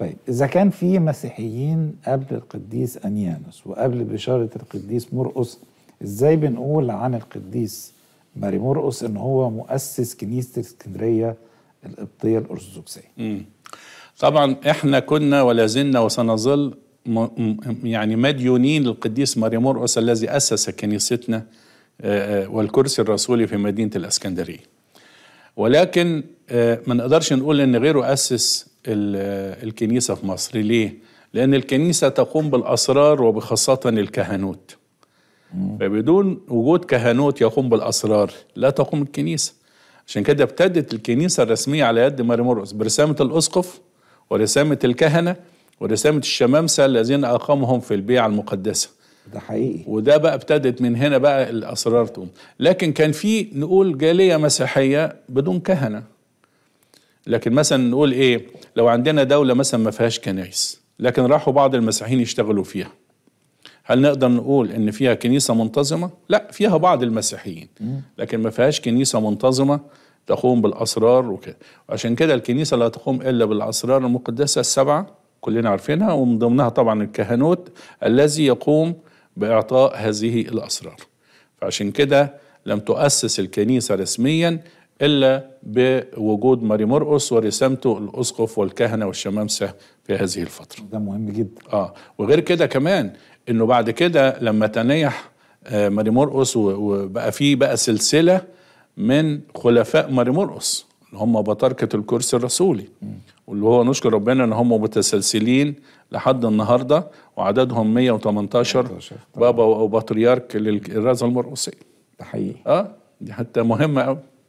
طيب إذا كان في مسيحيين قبل القديس أنيانوس وقبل بشارة القديس مرقس إزاي بنقول عن القديس ماري مرقس إن هو مؤسس كنيسة اسكندرية القبطية الأرثوذكسية طبعا إحنا كنا ولا زلنا وسنظل يعني مديونين للقديس ماري مرقس الذي أسس كنيستنا آه، آه، والكرسي الرسولي في مدينة الإسكندرية ولكن آه، ما نقدرش نقول ان غيره اسس الكنيسة في مصر ليه؟ لأن الكنيسة تقوم بالأسرار وبخاصة الكهنوت فبدون وجود كهنوت يقوم بالأسرار لا تقوم الكنيسة عشان كده ابتدت الكنيسة الرسمية على يد ماري مرقس برسامة الأسقف ورسامة الكهنة ورسامة الشمامسة الذين أقامهم في البيعة المقدسة ده حقيقي وده بقى ابتدت من هنا بقى الأسرار تقوم لكن كان في نقول جالية مسيحية بدون كهنة لكن مثلا نقول إيه لو عندنا دولة مثلا ما فيهاش كنايس لكن راحوا بعض المسيحيين يشتغلوا فيها هل نقدر نقول ان فيها كنيسه منتظمه؟ لا فيها بعض المسيحيين لكن ما فيهاش كنيسه منتظمه تقوم بالاسرار وكده وعشان كده الكنيسه لا تقوم الا بالاسرار المقدسه السبعه كلنا عارفينها ومن ضمنها طبعا الكهنوت الذي يقوم باعطاء هذه الاسرار فعشان كده لم تؤسس الكنيسه رسميا إلا بوجود ماري مرقص ورسامته الأسقف والكهنة والشمامسة في هذه الفترة ده مهم جدا آه وغير كده كمان إنه بعد كده لما تنيح آه، ماري مرقص وبقى فيه بقى سلسلة من خلفاء ماري مرقص اللي هم بطاركة الكرسي الرسولي واللي هو نشكر ربنا ان هم متسلسلين لحد النهارده وعددهم 118 بابا او للرازه المرقصيه. ده حقيقي اه دي حتى مهمه قوي